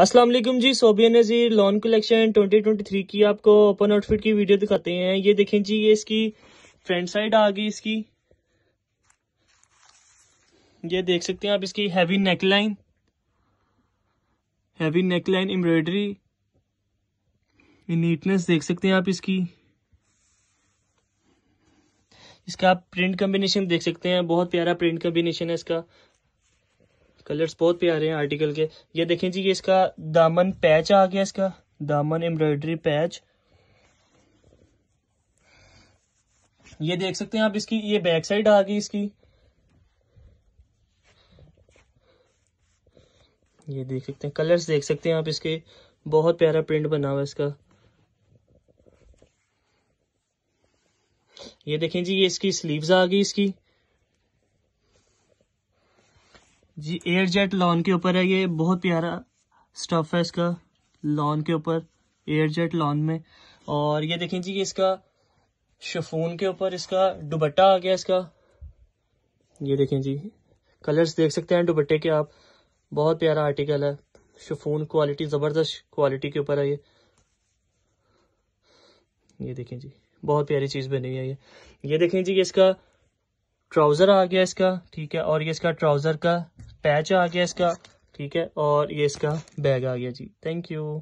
अस्सलाम वालेकुम जी सोबिया नज़ीर लॉन कलेक्शन 2023 की आपको ओपन आउटफिट की वीडियो दिखाते हैं ये देखें जी ये इसकी फ्रंट साइड आ गई इसकी ये देख सकते हैं आप इसकी heavy neck line heavy neck line embroidery neatness देख सकते हैं आप इसकी इसका आप प्रिंट कम्बिनेशन देख सकते हैं बहुत प्यारा प्रिंट कम्बिनेशन है इसका कलर्स बहुत प्यारे हैं आर्टिकल के ये देखें जी ये इसका दामन पैच आ गया इसका दामन एम्ब्रॉयडरी पैच ये देख सकते हैं आप इसकी ये बैक साइड आ गई इसकी ये देख सकते हैं कलर्स देख सकते हैं आप इसके बहुत प्यारा प्रिंट बना हुआ इसका ये देखें जी ये इसकी स्लीव्स आ गई इसकी जी एयर जेट लॉन के ऊपर है ये बहुत प्यारा स्टफ है इसका लॉन के ऊपर एयर जेट लॉन में और ये देखें जी इसका शफून के ऊपर इसका दुबट्टा आ गया इसका ये देखें जी कलर्स देख सकते हैं दुबट्टे के आप बहुत प्यारा आर्टिकल है शफून क्वालिटी ज़बरदस्त क्वालिटी के ऊपर है ये ये देखें जी बहुत प्यारी चीज़ बनी है ये ये देखें जी इसका ट्राउज़र आ गया इसका ठीक है और ये इसका ट्राउज़र का पैच आ गया इसका ठीक है और ये इसका बैग आ गया जी थैंक यू